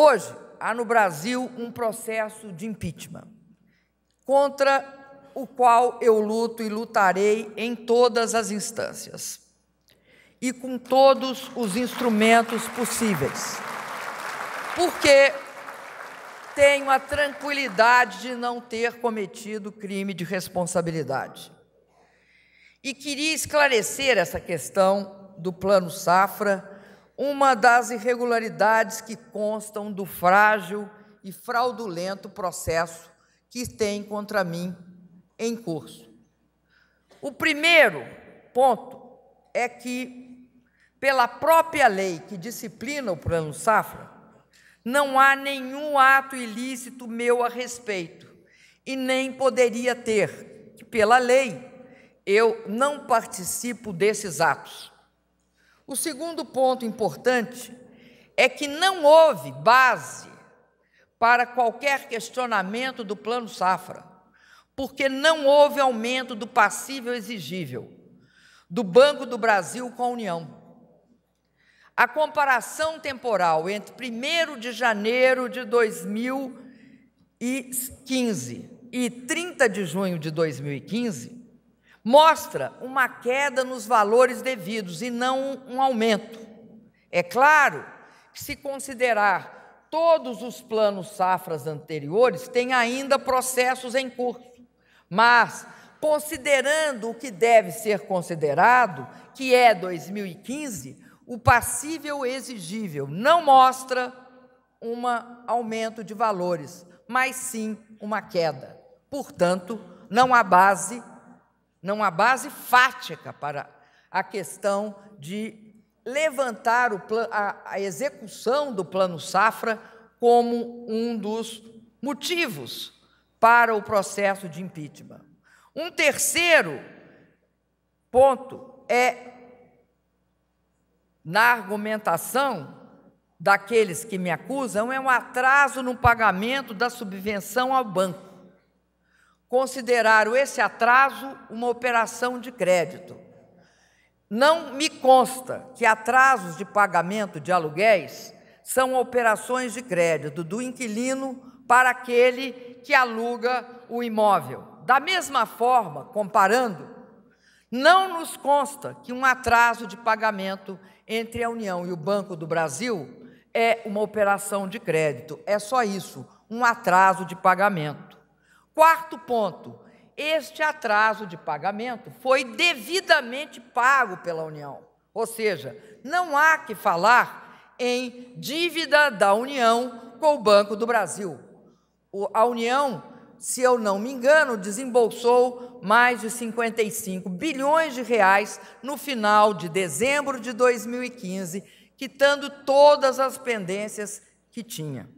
Hoje, há no Brasil um processo de impeachment, contra o qual eu luto e lutarei em todas as instâncias e com todos os instrumentos possíveis, porque tenho a tranquilidade de não ter cometido crime de responsabilidade. E queria esclarecer essa questão do Plano Safra uma das irregularidades que constam do frágil e fraudulento processo que tem contra mim em curso. O primeiro ponto é que, pela própria lei que disciplina o plano Safra, não há nenhum ato ilícito meu a respeito e nem poderia ter, pela lei, eu não participo desses atos. O segundo ponto importante é que não houve base para qualquer questionamento do plano Safra, porque não houve aumento do passível exigível do Banco do Brasil com a União. A comparação temporal entre 1 de janeiro de 2015 e 30 de junho de 2015 mostra uma queda nos valores devidos e não um aumento. É claro que, se considerar todos os planos safras anteriores, tem ainda processos em curso, mas considerando o que deve ser considerado, que é 2015, o passível exigível não mostra um aumento de valores, mas sim uma queda. Portanto, não há base não há base fática para a questão de levantar a, a execução do plano Safra como um dos motivos para o processo de impeachment. Um terceiro ponto é na argumentação daqueles que me acusam é um atraso no pagamento da subvenção ao banco consideraram esse atraso uma operação de crédito. Não me consta que atrasos de pagamento de aluguéis são operações de crédito do inquilino para aquele que aluga o imóvel. Da mesma forma, comparando, não nos consta que um atraso de pagamento entre a União e o Banco do Brasil é uma operação de crédito. É só isso, um atraso de pagamento. Quarto ponto: este atraso de pagamento foi devidamente pago pela União. Ou seja, não há que falar em dívida da União com o Banco do Brasil. a União, se eu não me engano, desembolsou mais de 55 bilhões de reais no final de dezembro de 2015, quitando todas as pendências que tinha.